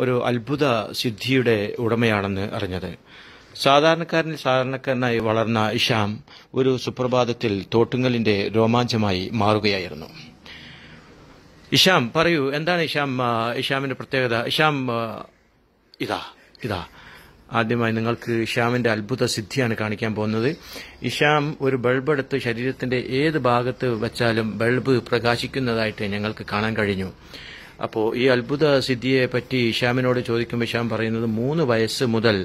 ഒരു അത്ഭുത സിദ്ധിയുടെ ഉടമയാണെന്ന് അറിഞ്ഞത് സാധാരണക്കാരനിൽ സാധാരണക്കാരനായി വളർന്ന ഇഷാം ഒരു സുപ്രഭാതത്തിൽ തോട്ടുങ്ങലിന്റെ രോമാഞ്ചമായി മാറുകയായിരുന്നു ഇഷാം പറയൂ എന്താണ് ഇഷാം ഇഷാമിന്റെ പ്രത്യേകത ഇഷാം ഇതാ ഇതാ ആദ്യമായി നിങ്ങൾക്ക് ഇഷാമിന്റെ അത്ഭുത സിദ്ധിയാണ് കാണിക്കാൻ പോകുന്നത് ഇഷാം ഒരു ബൾബ് എടുത്ത് ശരീരത്തിന്റെ ഏത് ഭാഗത്ത് വെച്ചാലും ബൾബ് പ്രകാശിക്കുന്നതായിട്ട് ഞങ്ങൾക്ക് കാണാൻ കഴിഞ്ഞു അപ്പോൾ ഈ അത്ഭുത സിദ്ധിയെ പറ്റി ഇഷാമിനോട് ചോദിക്കുമ്പോൾ ഇഷാം പറയുന്നത് മൂന്ന് വയസ്സ് മുതൽ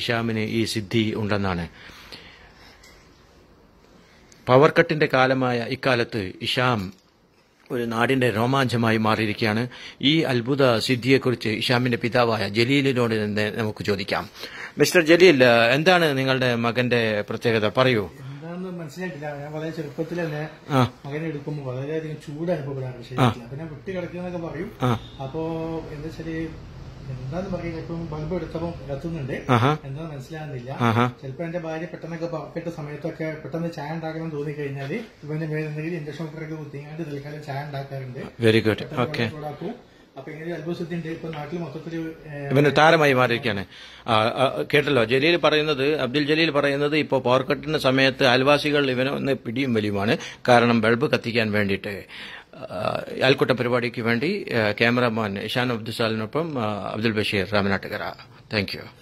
ഇഷാമിന് ഈ സിദ്ധി ഉണ്ടെന്നാണ് പവർ കട്ടിന്റെ കാലമായ ഇക്കാലത്ത് ഇഷാം ഒരു നാടിന്റെ രോമാഞ്ചമായി മാറിയിരിക്കുകയാണ് ഈ അത്ഭുത സിദ്ധിയെക്കുറിച്ച് ഇഷാമിന്റെ പിതാവായ ജലീലിനോട് നമുക്ക് ചോദിക്കാം മിസ്റ്റർ ജലീൽ എന്താണ് നിങ്ങളുടെ മകന്റെ പ്രത്യേകത പറയൂ മനസ്സിലായിട്ടില്ല ഞാൻ വളരെ ചെറുപ്പത്തിൽ തന്നെ മകനെ എടുക്കുമ്പോൾ വളരെയധികം ചൂട് അനുഭവപ്പെടാറുണ്ട് ശരിക്കും അപ്പൊ ഞാൻ വിട്ട് കിടക്കുന്നൊക്കെ പറയും അപ്പോ എന്താ ശരി എന്താന്ന് പറയുക ഇപ്പം ബൾബ് എടുത്തപ്പം കത്തുന്നുണ്ട് എന്താ മനസ്സിലാകുന്നില്ല ചിലപ്പോ എന്റെ ഭാര്യ പെട്ടെന്നൊക്കെ പറക്കിട്ട സമയത്തൊക്കെ പെട്ടെന്ന് ചായ ഉണ്ടാക്കണം തോന്നി കഴിഞ്ഞാൽ ഇവന്റെ മേലെന്തെങ്കിലും ഇൻഡക്ഷൻ കുക്കറൊക്കെ കുത്തിങ്ങാണ്ട് തൽക്കാലം ചായ ഉണ്ടാക്കാറുണ്ട് വെരി ഗുഡ് ഓക്കെ ഇവന് താരമായി മാറിയിരിക്കുകയാണ് കേട്ടല്ലോ ജലീൽ പറയുന്നത് അബ്ദുൽ ജലീൽ പറയുന്നത് ഇപ്പോൾ പവർ സമയത്ത് അയൽവാസികൾ ഒന്ന് പിടിയും വലിയുമാണ് കാരണം ബൾബ് കത്തിക്കാൻ വേണ്ടിയിട്ട് അയൽക്കൂട്ട പരിപാടിക്ക് വേണ്ടി ക്യാമറമാൻ ഇഷാൻ അബ്ദുസാലിനൊപ്പം അബ്ദുൽ ബഷീർ രാമനാട്ടുകര താങ്ക്